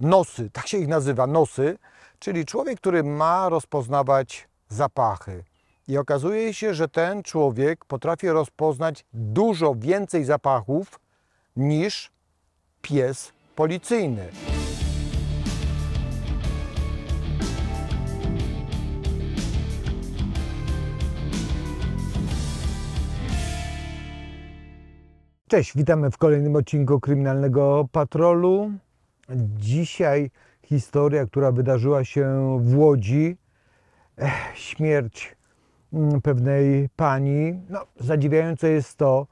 nosy, tak się ich nazywa, nosy, czyli człowiek, który ma rozpoznawać zapachy. I okazuje się, że ten człowiek potrafi rozpoznać dużo więcej zapachów niż pies policyjny. Cześć, witamy w kolejnym odcinku Kryminalnego Patrolu. Dzisiaj historia, która wydarzyła się w Łodzi, e, śmierć mm, pewnej pani. No, zadziwiające jest to,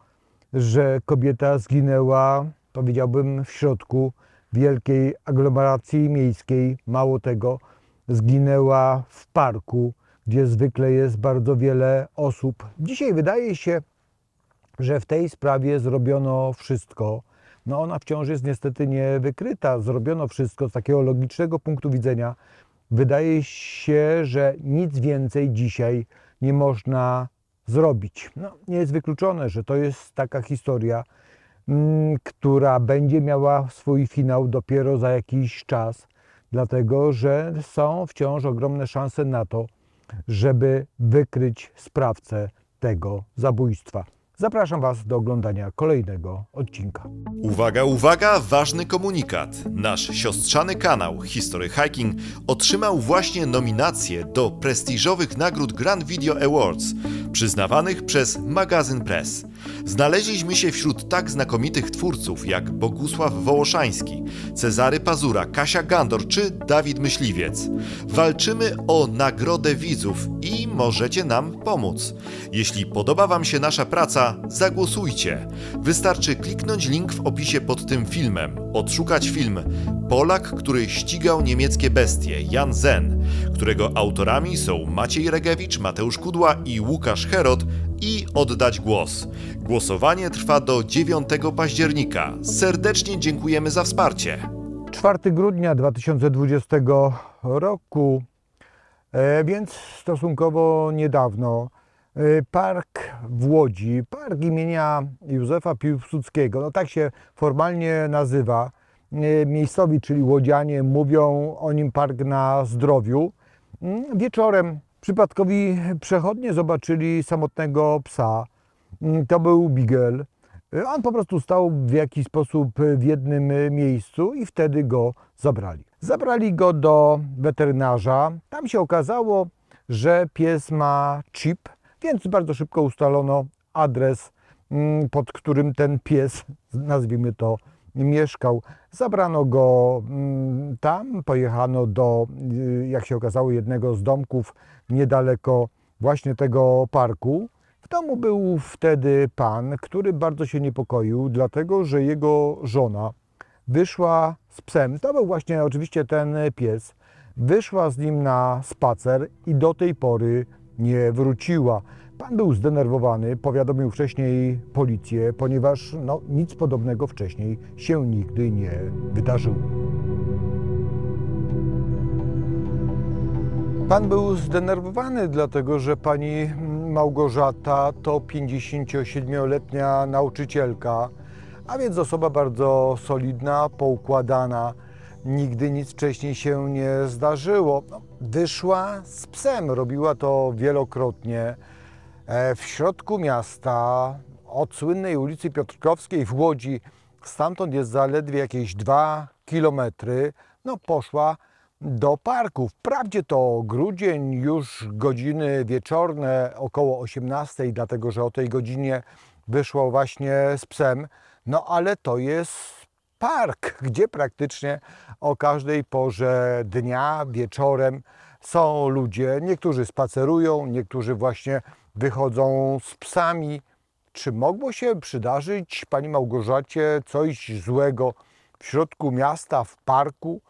że kobieta zginęła, powiedziałbym, w środku wielkiej aglomeracji miejskiej. Mało tego, zginęła w parku, gdzie zwykle jest bardzo wiele osób. Dzisiaj wydaje się, że w tej sprawie zrobiono wszystko no ona wciąż jest niestety niewykryta. Zrobiono wszystko z takiego logicznego punktu widzenia. Wydaje się, że nic więcej dzisiaj nie można zrobić. No, nie jest wykluczone, że to jest taka historia, mm, która będzie miała swój finał dopiero za jakiś czas, dlatego że są wciąż ogromne szanse na to, żeby wykryć sprawcę tego zabójstwa. Zapraszam Was do oglądania kolejnego odcinka. Uwaga, uwaga, ważny komunikat. Nasz siostrzany kanał History Hiking otrzymał właśnie nominację do prestiżowych nagród Grand Video Awards przyznawanych przez magazyn Press. Znaleźliśmy się wśród tak znakomitych twórców jak Bogusław Wołoszański, Cezary Pazura, Kasia Gandor czy Dawid Myśliwiec. Walczymy o nagrodę widzów i możecie nam pomóc. Jeśli podoba Wam się nasza praca, zagłosujcie. Wystarczy kliknąć link w opisie pod tym filmem odszukać film Polak, który ścigał niemieckie bestie Jan Zen, którego autorami są Maciej Regewicz, Mateusz Kudła i Łukasz Herod i oddać głos. Głosowanie trwa do 9 października. Serdecznie dziękujemy za wsparcie. 4 grudnia 2020 roku, e, więc stosunkowo niedawno. Y, park w Łodzi, park imienia Józefa Piłsudskiego, no tak się formalnie nazywa. Y, miejscowi, czyli łodzianie, mówią o nim park na zdrowiu. Mm, wieczorem przypadkowi przechodnie zobaczyli samotnego psa. Mm, to był Bigel. Y, on po prostu stał w jakiś sposób w jednym miejscu i wtedy go zabrali. Zabrali go do weterynarza. Tam się okazało, że pies ma chip, więc bardzo szybko ustalono adres, mm, pod którym ten pies, nazwijmy to, mieszkał. Zabrano go mm, tam, pojechano do, y, jak się okazało, jednego z domków niedaleko właśnie tego parku. W domu był wtedy pan, który bardzo się niepokoił, dlatego że jego żona wyszła z psem. To był właśnie oczywiście ten pies. Wyszła z nim na spacer i do tej pory nie wróciła. Pan był zdenerwowany, powiadomił wcześniej policję, ponieważ no, nic podobnego wcześniej się nigdy nie wydarzyło. Pan był zdenerwowany, dlatego że pani Małgorzata to 57-letnia nauczycielka, a więc osoba bardzo solidna, poukładana. Nigdy nic wcześniej się nie zdarzyło. Wyszła z psem, robiła to wielokrotnie. E, w środku miasta, od słynnej ulicy Piotrkowskiej w Łodzi, stamtąd jest zaledwie jakieś dwa kilometry, no poszła do parku. Wprawdzie to grudzień, już godziny wieczorne, około 18, dlatego że o tej godzinie wyszło właśnie z psem, no ale to jest park, gdzie praktycznie o każdej porze dnia, wieczorem są ludzie. Niektórzy spacerują, niektórzy właśnie wychodzą z psami. Czy mogło się przydarzyć Pani Małgorzacie coś złego w środku miasta, w parku?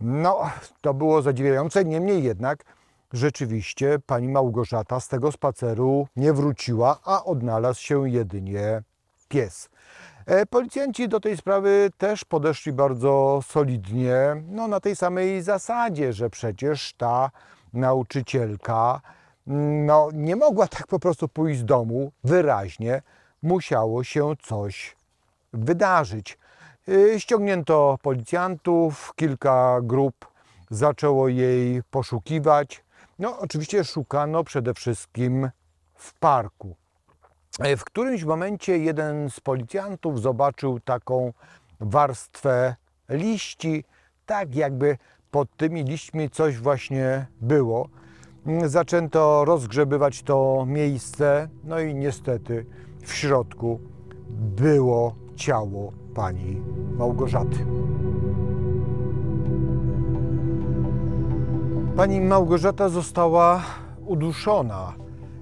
No, to było zadziwiające, niemniej jednak rzeczywiście pani Małgorzata z tego spaceru nie wróciła, a odnalazł się jedynie pies. E, policjanci do tej sprawy też podeszli bardzo solidnie, no na tej samej zasadzie, że przecież ta nauczycielka mm, no, nie mogła tak po prostu pójść z domu, wyraźnie musiało się coś wydarzyć. E, ściągnięto policjantów, kilka grup zaczęło jej poszukiwać. No, oczywiście szukano przede wszystkim w parku. E, w którymś momencie jeden z policjantów zobaczył taką warstwę liści, tak jakby pod tymi liśćmi coś właśnie było. Mm, zaczęto rozgrzebywać to miejsce, no i niestety w środku było ciało pani Małgorzaty. Pani Małgorzata została uduszona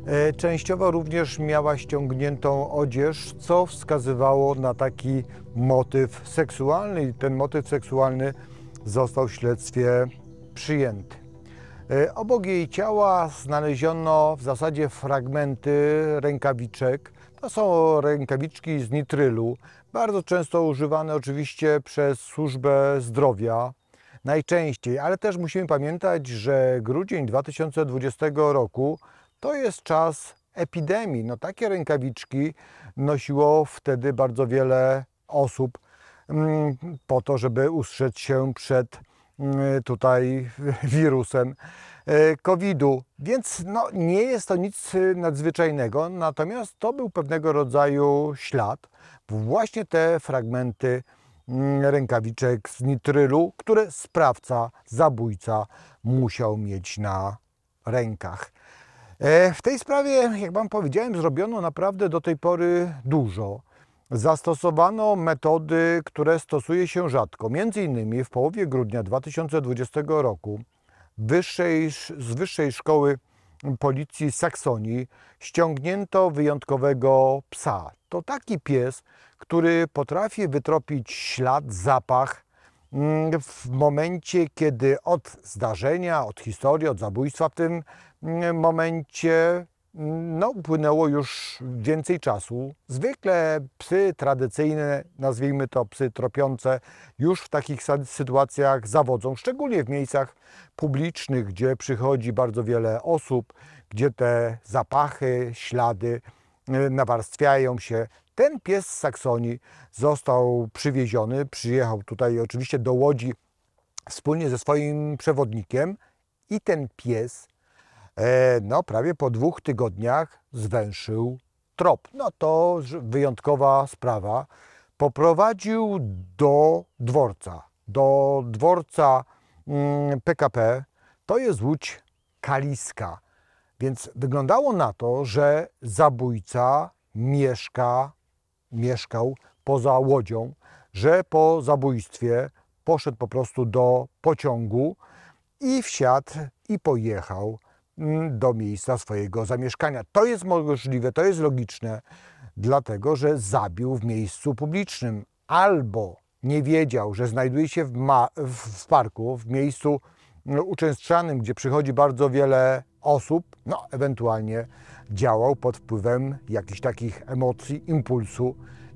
E, częściowo również miała ściągniętą odzież, co wskazywało na taki motyw seksualny i ten motyw seksualny został w śledztwie przyjęty. E, obok jej ciała znaleziono w zasadzie fragmenty rękawiczek. To są rękawiczki z nitrylu, bardzo często używane oczywiście przez służbę zdrowia najczęściej, ale też musimy pamiętać, że grudzień 2020 roku to jest czas epidemii. No takie rękawiczki nosiło wtedy bardzo wiele osób mm, po to, żeby ustrzec się przed mm, tutaj wirusem e, COVID-u. Więc no, nie jest to nic nadzwyczajnego, natomiast to był pewnego rodzaju ślad. Właśnie te fragmenty mm, rękawiczek z nitrylu, które sprawca, zabójca musiał mieć na rękach. E, w tej sprawie, jak Wam powiedziałem, zrobiono naprawdę do tej pory dużo. Zastosowano metody, które stosuje się rzadko. Między innymi w połowie grudnia 2020 roku wyższej, z Wyższej Szkoły Policji Saksonii ściągnięto wyjątkowego psa. To taki pies, który potrafi wytropić ślad, zapach mm, w momencie, kiedy od zdarzenia, od historii, od zabójstwa w tym momencie no, upłynęło już więcej czasu. Zwykle psy tradycyjne, nazwijmy to psy tropiące, już w takich sytuacjach zawodzą, szczególnie w miejscach publicznych, gdzie przychodzi bardzo wiele osób, gdzie te zapachy, ślady e, nawarstwiają się. Ten pies z Saksonii został przywieziony, przyjechał tutaj oczywiście do Łodzi wspólnie ze swoim przewodnikiem i ten pies E, no prawie po dwóch tygodniach zwęszył trop. No to wyjątkowa sprawa. Poprowadził do dworca, do dworca PKP. Mm, to jest Łódź Kaliska. Więc wyglądało na to, że zabójca mieszka, mieszkał poza łodzią, że po zabójstwie poszedł po prostu do pociągu i wsiadł i pojechał Mm, do miejsca swojego zamieszkania. To jest możliwe, to jest logiczne, dlatego że zabił w miejscu publicznym albo nie wiedział, że znajduje się w, w parku, w miejscu mm, uczęszczanym, gdzie przychodzi bardzo wiele osób, no ewentualnie działał pod wpływem jakichś takich emocji, impulsu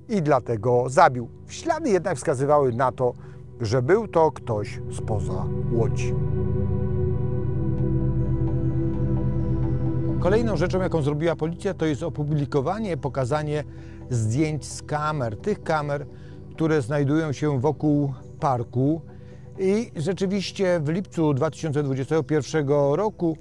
i dlatego zabił. Ślady jednak wskazywały na to, że był to ktoś spoza Łodzi. Kolejną rzeczą, jaką zrobiła policja, to jest opublikowanie, pokazanie zdjęć z kamer, tych kamer, które znajdują się wokół parku. I rzeczywiście w lipcu 2021 roku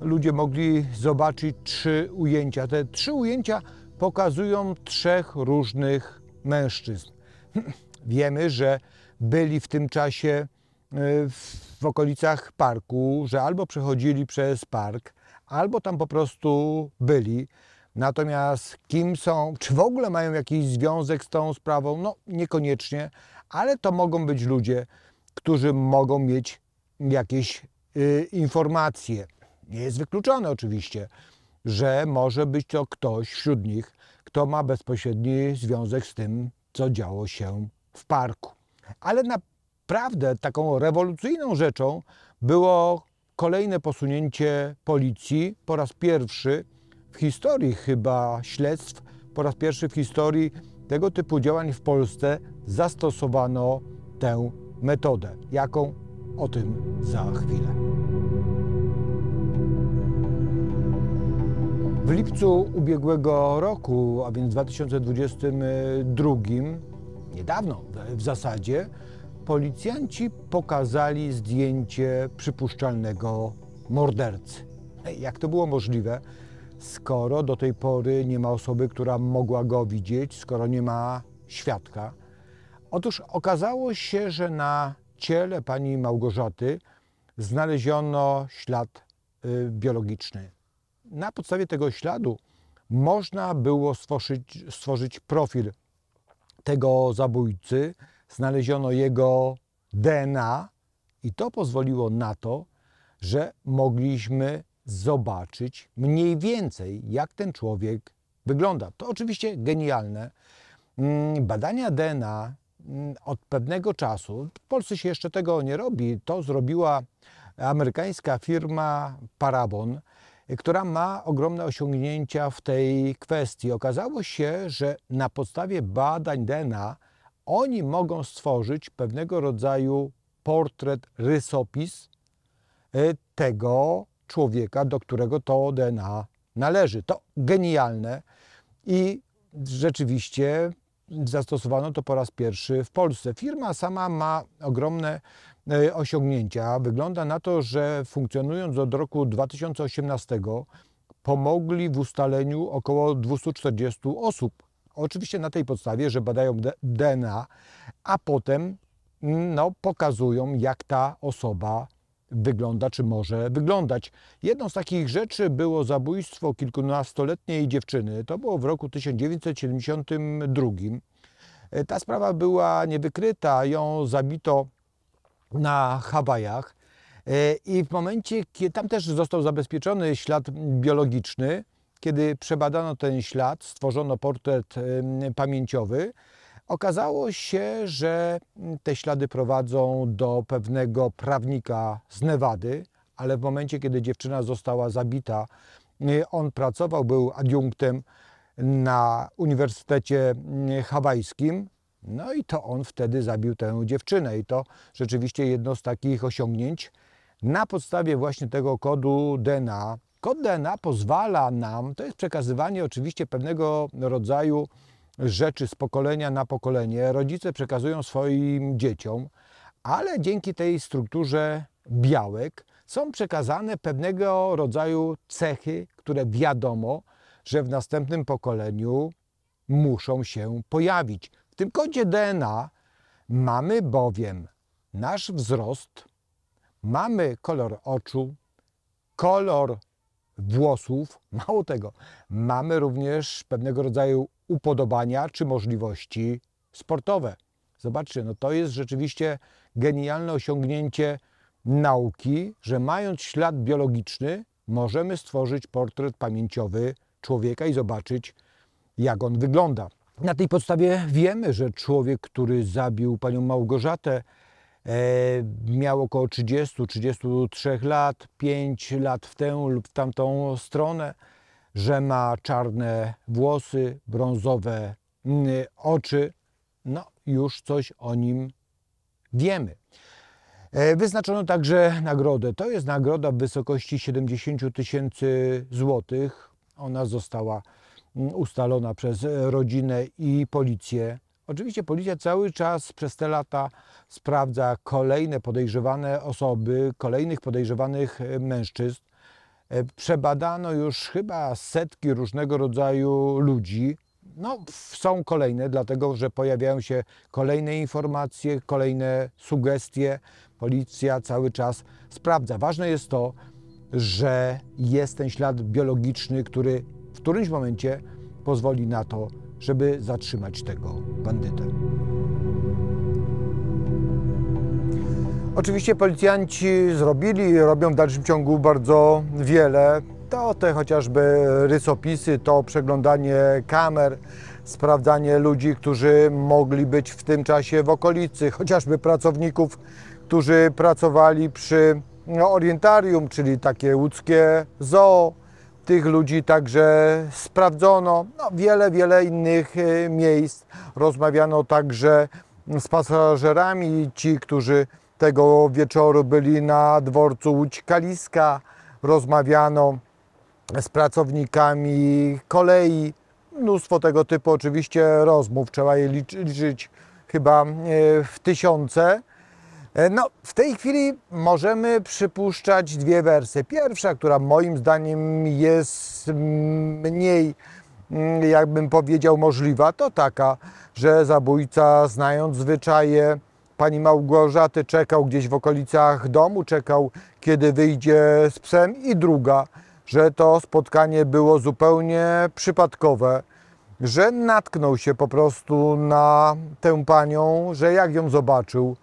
ludzie mogli zobaczyć trzy ujęcia. Te trzy ujęcia pokazują trzech różnych mężczyzn. Wiemy, że byli w tym czasie y, w okolicach parku, że albo przechodzili przez park, albo tam po prostu byli. Natomiast kim są, czy w ogóle mają jakiś związek z tą sprawą, no niekoniecznie, ale to mogą być ludzie, którzy mogą mieć jakieś y, informacje. Nie jest wykluczone oczywiście, że może być to ktoś wśród nich, kto ma bezpośredni związek z tym, co działo się w parku. Ale naprawdę taką rewolucyjną rzeczą było kolejne posunięcie policji, po raz pierwszy w historii chyba śledztw, po raz pierwszy w historii tego typu działań w Polsce zastosowano tę metodę. Jaką? O tym za chwilę. W lipcu ubiegłego roku, a więc 2022, niedawno w zasadzie, policjanci pokazali zdjęcie przypuszczalnego mordercy. Jak to było możliwe, skoro do tej pory nie ma osoby, która mogła go widzieć, skoro nie ma świadka? Otóż okazało się, że na ciele pani Małgorzaty znaleziono ślad y, biologiczny. Na podstawie tego śladu można było stworzyć, stworzyć profil tego zabójcy, znaleziono jego DNA i to pozwoliło na to, że mogliśmy zobaczyć mniej więcej, jak ten człowiek wygląda. To oczywiście genialne. Mm, badania DNA mm, od pewnego czasu, w Polsce się jeszcze tego nie robi, to zrobiła amerykańska firma Parabon, która ma ogromne osiągnięcia w tej kwestii. Okazało się, że na podstawie badań DNA oni mogą stworzyć pewnego rodzaju portret, rysopis e, tego człowieka, do którego to DNA należy. To genialne i rzeczywiście zastosowano to po raz pierwszy w Polsce. Firma sama ma ogromne e, osiągnięcia. Wygląda na to, że funkcjonując od roku 2018 pomogli w ustaleniu około 240 osób Oczywiście na tej podstawie, że badają DNA, a potem mm, no, pokazują, jak ta osoba wygląda, czy może wyglądać. Jedną z takich rzeczy było zabójstwo kilkunastoletniej dziewczyny. To było w roku 1972. E, ta sprawa była niewykryta, ją zabito na Hawajach. E, I w momencie, kiedy tam też został zabezpieczony ślad biologiczny, kiedy przebadano ten ślad, stworzono portret pamięciowy, okazało się, że te ślady prowadzą do pewnego prawnika z Nevady, ale w momencie, kiedy dziewczyna została zabita, y, on pracował, był adiunktem na Uniwersytecie y, Hawajskim. No i to on wtedy zabił tę dziewczynę i to rzeczywiście jedno z takich osiągnięć. Na podstawie właśnie tego kodu DNA Kod DNA pozwala nam, to jest przekazywanie oczywiście pewnego rodzaju rzeczy z pokolenia na pokolenie, rodzice przekazują swoim dzieciom, ale dzięki tej strukturze białek są przekazane pewnego rodzaju cechy, które wiadomo, że w następnym pokoleniu muszą się pojawić. W tym kodzie DNA mamy bowiem nasz wzrost, mamy kolor oczu, kolor włosów. Mało tego, mamy również pewnego rodzaju upodobania czy możliwości sportowe. Zobaczcie, no to jest rzeczywiście genialne osiągnięcie nauki, że mając ślad biologiczny, możemy stworzyć portret pamięciowy człowieka i zobaczyć, jak on wygląda. Na tej podstawie wiemy, że człowiek, który zabił panią Małgorzatę, E, miał około 30-33 lat, 5 lat w tę lub w tamtą stronę, że ma czarne włosy, brązowe mm, oczy. No, już coś o nim wiemy. E, wyznaczono także nagrodę. To jest nagroda w wysokości 70 tysięcy złotych. Ona została mm, ustalona przez rodzinę i policję Oczywiście policja cały czas przez te lata sprawdza kolejne podejrzewane osoby, kolejnych podejrzewanych e, mężczyzn. E, przebadano już chyba setki różnego rodzaju ludzi. No, są kolejne, dlatego że pojawiają się kolejne informacje, kolejne sugestie. Policja cały czas sprawdza. Ważne jest to, że jest ten ślad biologiczny, który w którymś momencie pozwoli na to, żeby zatrzymać tego bandytę. Oczywiście policjanci zrobili i robią w dalszym ciągu bardzo wiele. To te chociażby rysopisy, to przeglądanie kamer, sprawdzanie ludzi, którzy mogli być w tym czasie w okolicy, chociażby pracowników, którzy pracowali przy no, orientarium, czyli takie łódzkie zoo tych ludzi także sprawdzono. No, wiele, wiele innych e, miejsc. Rozmawiano także z pasażerami, ci, którzy tego wieczoru byli na dworcu Łódź Kaliska. Rozmawiano z pracownikami kolei. Mnóstwo tego typu oczywiście rozmów, trzeba je liczyć chyba e, w tysiące. E, no, w tej chwili możemy przypuszczać dwie wersje. Pierwsza, która moim zdaniem jest mniej, mm, jakbym powiedział, możliwa, to taka, że zabójca, znając zwyczaje pani Małgorzaty, czekał gdzieś w okolicach domu, czekał, kiedy wyjdzie z psem, i druga, że to spotkanie było zupełnie przypadkowe że natknął się po prostu na tę panią, że jak ją zobaczył,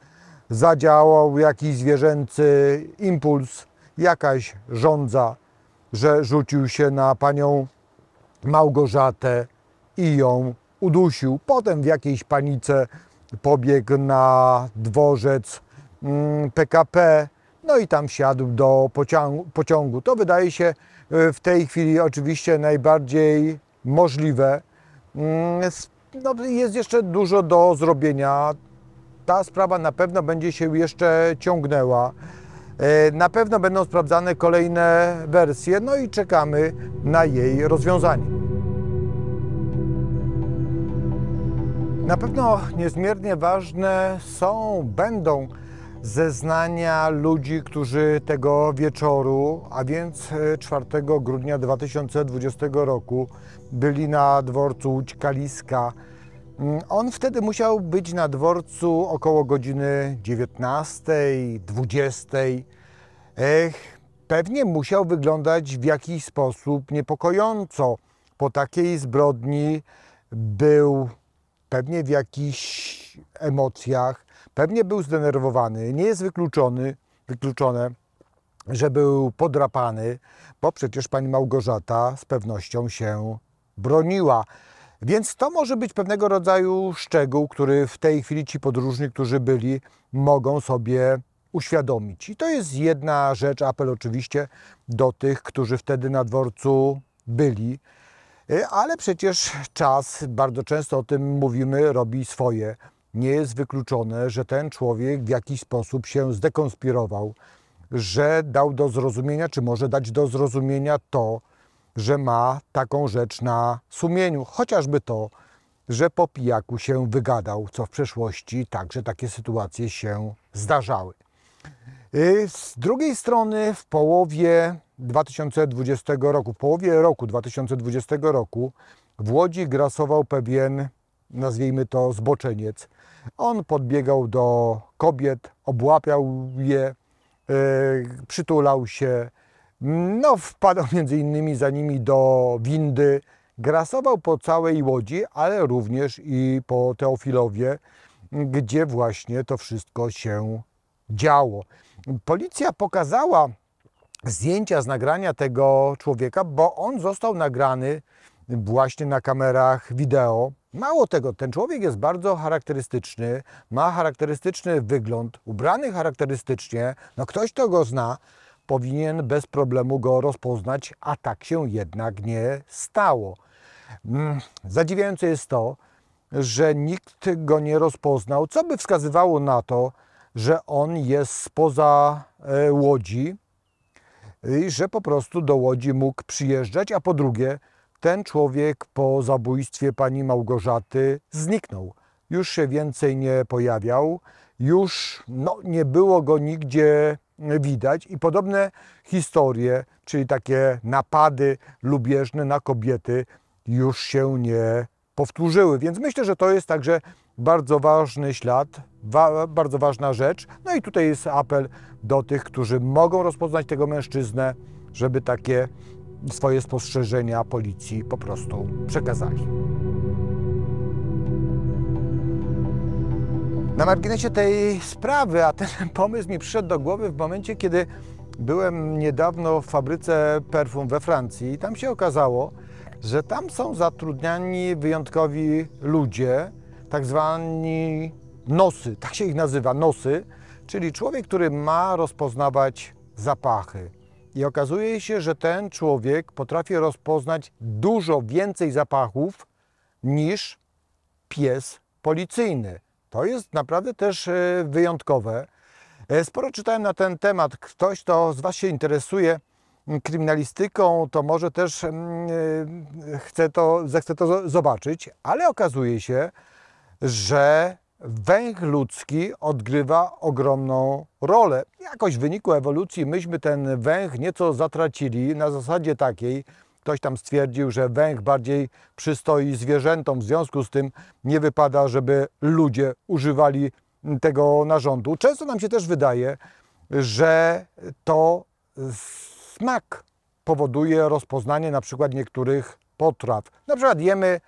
zadziałał jakiś zwierzęcy impuls, jakaś żądza, że rzucił się na panią Małgorzatę i ją udusił. Potem w jakiejś panice pobiegł na dworzec PKP, mm, no i tam wsiadł do pociągu. To wydaje się y, w tej chwili oczywiście najbardziej możliwe. Mm, no, jest jeszcze dużo do zrobienia ta sprawa na pewno będzie się jeszcze ciągnęła. E, na pewno będą sprawdzane kolejne wersje, no i czekamy na jej rozwiązanie. Na pewno niezmiernie ważne są, będą zeznania ludzi, którzy tego wieczoru, a więc 4 e, grudnia 2020 roku byli na dworcu Łódź Kaliska Mm, on wtedy musiał być na dworcu około godziny 19, 20. Ech, pewnie musiał wyglądać w jakiś sposób niepokojąco. Po takiej zbrodni był pewnie w jakichś emocjach, pewnie był zdenerwowany. Nie jest wykluczony, wykluczone, że był podrapany, bo przecież pani Małgorzata z pewnością się broniła. Więc to może być pewnego rodzaju szczegół, który w tej chwili ci podróżni, którzy byli, mogą sobie uświadomić. I to jest jedna rzecz, apel oczywiście do tych, którzy wtedy na dworcu byli. Y, ale przecież czas, bardzo często o tym mówimy, robi swoje. Nie jest wykluczone, że ten człowiek w jakiś sposób się zdekonspirował, że dał do zrozumienia, czy może dać do zrozumienia to, że ma taką rzecz na sumieniu, chociażby to, że po pijaku się wygadał, co w przeszłości także takie sytuacje się zdarzały. Y, z drugiej strony w połowie 2020 roku, w połowie roku 2020 roku w Łodzi grasował pewien, nazwijmy to, zboczeniec. On podbiegał do kobiet, obłapiał je, y, przytulał się, no, wpadał między innymi za nimi do windy, grasował po całej Łodzi, ale również i po Teofilowie, gdzie właśnie to wszystko się działo. Policja pokazała zdjęcia z nagrania tego człowieka, bo on został nagrany właśnie na kamerach wideo. Mało tego, ten człowiek jest bardzo charakterystyczny, ma charakterystyczny wygląd, ubrany charakterystycznie. No ktoś to go zna, powinien bez problemu go rozpoznać, a tak się jednak nie stało. Mm, zadziwiające jest to, że nikt go nie rozpoznał, co by wskazywało na to, że on jest spoza e, łodzi i że po prostu do łodzi mógł przyjeżdżać, a po drugie, ten człowiek po zabójstwie pani Małgorzaty zniknął. Już się więcej nie pojawiał, już no, nie było go nigdzie widać i podobne historie, czyli takie napady lubieżne na kobiety już się nie powtórzyły. Więc myślę, że to jest także bardzo ważny ślad, wa bardzo ważna rzecz. No i tutaj jest apel do tych, którzy mogą rozpoznać tego mężczyznę, żeby takie swoje spostrzeżenia policji po prostu przekazali. Na marginesie tej sprawy, a ten pomysł mi przyszedł do głowy w momencie, kiedy byłem niedawno w fabryce perfum we Francji i tam się okazało, że tam są zatrudniani wyjątkowi ludzie, tak zwani nosy, tak się ich nazywa, nosy, czyli człowiek, który ma rozpoznawać zapachy. I okazuje się, że ten człowiek potrafi rozpoznać dużo więcej zapachów niż pies policyjny. To jest naprawdę też e, wyjątkowe. E, sporo czytałem na ten temat. Ktoś, kto z Was się interesuje mm, kryminalistyką, to może też mm, e, chce to, zechce to zobaczyć, ale okazuje się, że węch ludzki odgrywa ogromną rolę. Jakoś w wyniku ewolucji myśmy ten węch nieco zatracili na zasadzie takiej, Ktoś tam stwierdził, że węch bardziej przystoi zwierzętom, w związku z tym nie wypada, żeby ludzie używali tego narządu. Często nam się też wydaje, że to smak powoduje rozpoznanie na przykład niektórych potraw. Na przykład jemy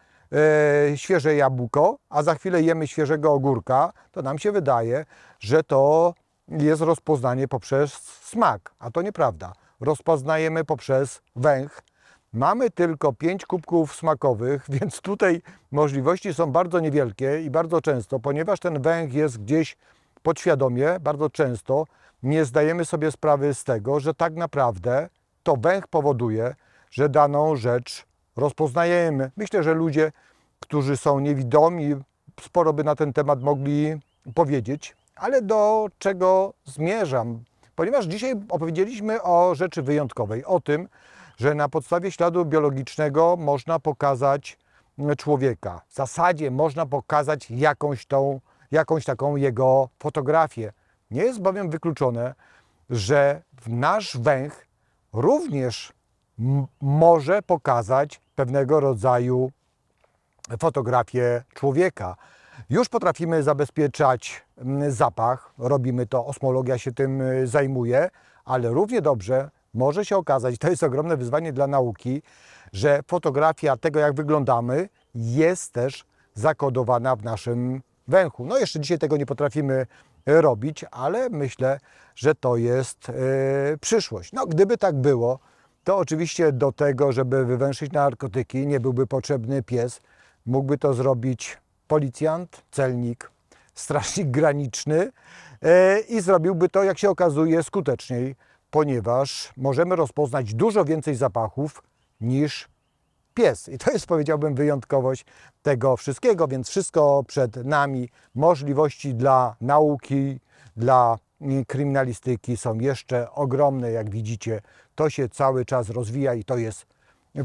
e, świeże jabłko, a za chwilę jemy świeżego ogórka, to nam się wydaje, że to jest rozpoznanie poprzez smak, a to nieprawda. Rozpoznajemy poprzez węch Mamy tylko pięć kubków smakowych, więc tutaj możliwości są bardzo niewielkie i bardzo często, ponieważ ten węch jest gdzieś podświadomie, bardzo często nie zdajemy sobie sprawy z tego, że tak naprawdę to węch powoduje, że daną rzecz rozpoznajemy. Myślę, że ludzie, którzy są niewidomi, sporo by na ten temat mogli powiedzieć, ale do czego zmierzam? Ponieważ dzisiaj opowiedzieliśmy o rzeczy wyjątkowej, o tym, że na podstawie śladu biologicznego można pokazać mm, człowieka. W zasadzie można pokazać jakąś, tą, jakąś taką jego fotografię. Nie jest bowiem wykluczone, że nasz węch również może pokazać pewnego rodzaju fotografię człowieka. Już potrafimy zabezpieczać mm, zapach, robimy to, osmologia się tym y, zajmuje, ale równie dobrze może się okazać, to jest ogromne wyzwanie dla nauki, że fotografia tego, jak wyglądamy, jest też zakodowana w naszym węchu. No jeszcze dzisiaj tego nie potrafimy robić, ale myślę, że to jest yy, przyszłość. No gdyby tak było, to oczywiście do tego, żeby wywęszyć narkotyki, nie byłby potrzebny pies. Mógłby to zrobić policjant, celnik, strażnik graniczny yy, i zrobiłby to, jak się okazuje, skuteczniej ponieważ możemy rozpoznać dużo więcej zapachów niż pies. I to jest, powiedziałbym, wyjątkowość tego wszystkiego, więc wszystko przed nami, możliwości dla nauki, dla mm, kryminalistyki są jeszcze ogromne, jak widzicie. To się cały czas rozwija i to jest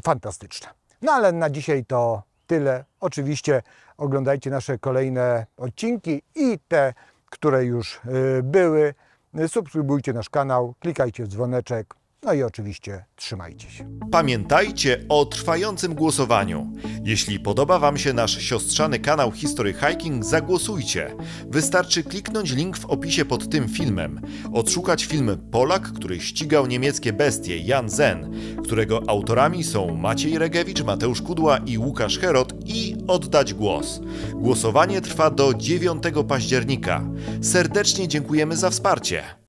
fantastyczne. No ale na dzisiaj to tyle. Oczywiście oglądajcie nasze kolejne odcinki i te, które już y, były. Subskrybujcie nasz kanał, klikajcie w dzwoneczek. No i oczywiście trzymajcie się. Pamiętajcie o trwającym głosowaniu. Jeśli podoba Wam się nasz siostrzany kanał History Hiking, zagłosujcie. Wystarczy kliknąć link w opisie pod tym filmem, odszukać film Polak, który ścigał niemieckie bestie Jan Zen, którego autorami są Maciej Regewicz, Mateusz Kudła i Łukasz Herod i oddać głos. Głosowanie trwa do 9 października. Serdecznie dziękujemy za wsparcie.